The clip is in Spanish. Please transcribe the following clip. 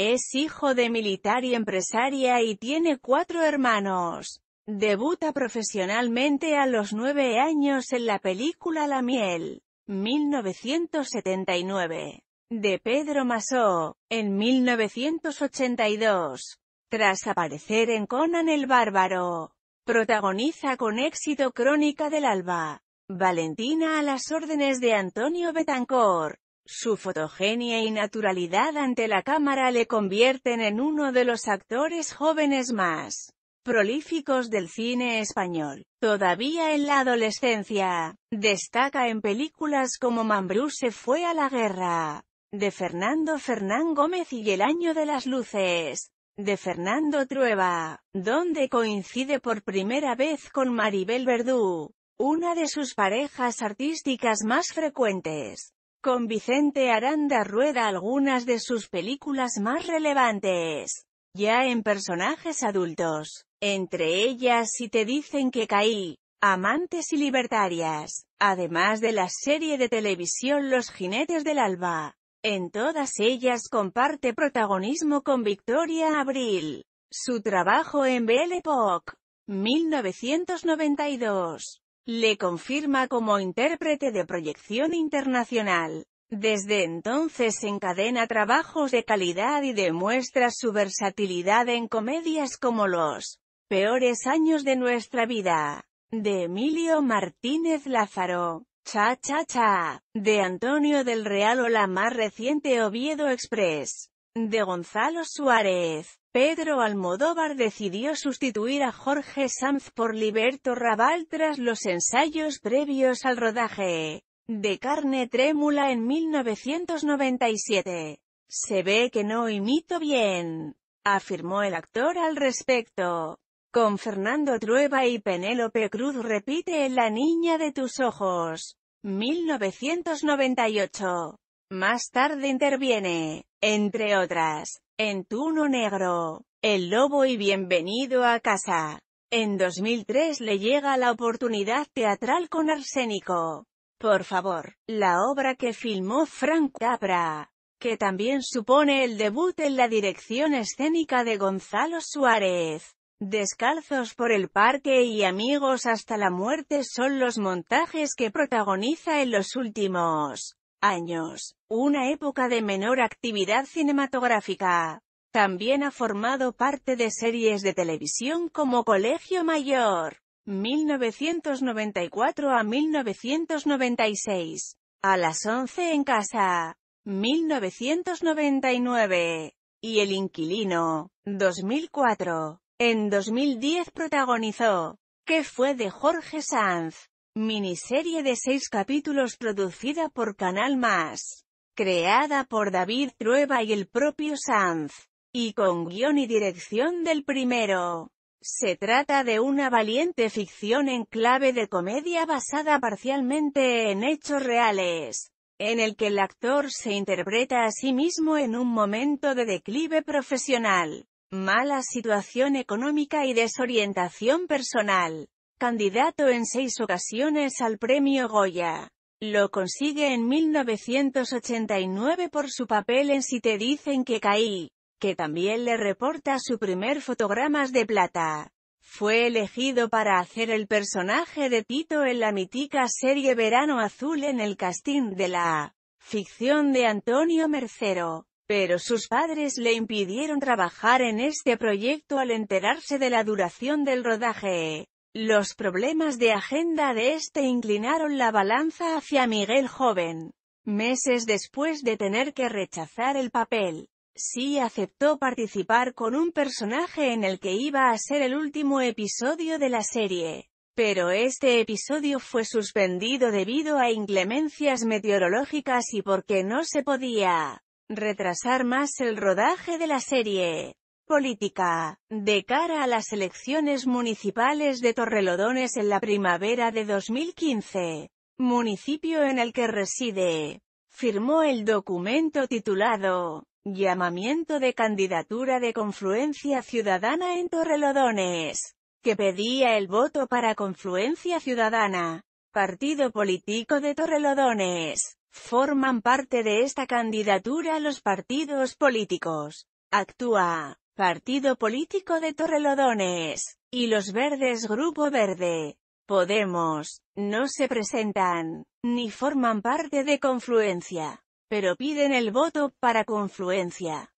Es hijo de militar y empresaria y tiene cuatro hermanos. Debuta profesionalmente a los nueve años en la película La Miel, 1979, de Pedro Masó, en 1982. Tras aparecer en Conan el Bárbaro, protagoniza con éxito Crónica del Alba. Valentina a las órdenes de Antonio Betancor, su fotogenia y naturalidad ante la cámara le convierten en uno de los actores jóvenes más prolíficos del cine español. Todavía en la adolescencia, destaca en películas como Mambrú se fue a la guerra, de Fernando Fernán Gómez y El año de las luces, de Fernando Trueba, donde coincide por primera vez con Maribel Verdú, una de sus parejas artísticas más frecuentes. Con Vicente Aranda rueda algunas de sus películas más relevantes, ya en personajes adultos, entre ellas Si te dicen que caí, Amantes y Libertarias, además de la serie de televisión Los Jinetes del Alba. En todas ellas comparte protagonismo con Victoria Abril. Su trabajo en Belle Époque, 1992, le confirma como intérprete de proyección internacional. Desde entonces encadena trabajos de calidad y demuestra su versatilidad en comedias como Los peores años de nuestra vida, de Emilio Martínez Lázaro, Cha Cha Cha, de Antonio del Real o la más reciente Oviedo Express de Gonzalo Suárez. Pedro Almodóvar decidió sustituir a Jorge Sanz por Liberto Raval tras los ensayos previos al rodaje de Carne Trémula en 1997. Se ve que no imito bien, afirmó el actor al respecto. Con Fernando Trueba y Penélope Cruz repite La niña de tus ojos, 1998. Más tarde interviene entre otras, en Tuno Negro, El Lobo y Bienvenido a Casa. En 2003 le llega la oportunidad teatral con Arsénico. Por favor, la obra que filmó Frank Capra, que también supone el debut en la dirección escénica de Gonzalo Suárez. Descalzos por el parque y amigos hasta la muerte son los montajes que protagoniza en los últimos años, una época de menor actividad cinematográfica. También ha formado parte de series de televisión como Colegio Mayor, 1994 a 1996, A las 11 en casa, 1999, y El Inquilino, 2004. En 2010 protagonizó, que fue de Jorge Sanz, Miniserie de seis capítulos producida por Canal Más. Creada por David Trueba y el propio Sanz. Y con guión y dirección del primero. Se trata de una valiente ficción en clave de comedia basada parcialmente en hechos reales, en el que el actor se interpreta a sí mismo en un momento de declive profesional, mala situación económica y desorientación personal candidato en seis ocasiones al Premio Goya. Lo consigue en 1989 por su papel en Si te dicen que caí, que también le reporta su primer fotogramas de plata. Fue elegido para hacer el personaje de Tito en la mítica serie Verano Azul en el casting de la ficción de Antonio Mercero pero sus padres le impidieron trabajar en este proyecto al enterarse de la duración del rodaje. Los problemas de agenda de este inclinaron la balanza hacia Miguel Joven. Meses después de tener que rechazar el papel, sí aceptó participar con un personaje en el que iba a ser el último episodio de la serie. Pero este episodio fue suspendido debido a inclemencias meteorológicas y porque no se podía retrasar más el rodaje de la serie. Política. De cara a las elecciones municipales de Torrelodones en la primavera de 2015, municipio en el que reside, firmó el documento titulado Llamamiento de candidatura de confluencia ciudadana en Torrelodones, que pedía el voto para confluencia ciudadana. Partido político de Torrelodones. Forman parte de esta candidatura los partidos políticos. Actúa. Partido Político de Torrelodones, y los Verdes Grupo Verde, Podemos, no se presentan, ni forman parte de Confluencia, pero piden el voto para Confluencia.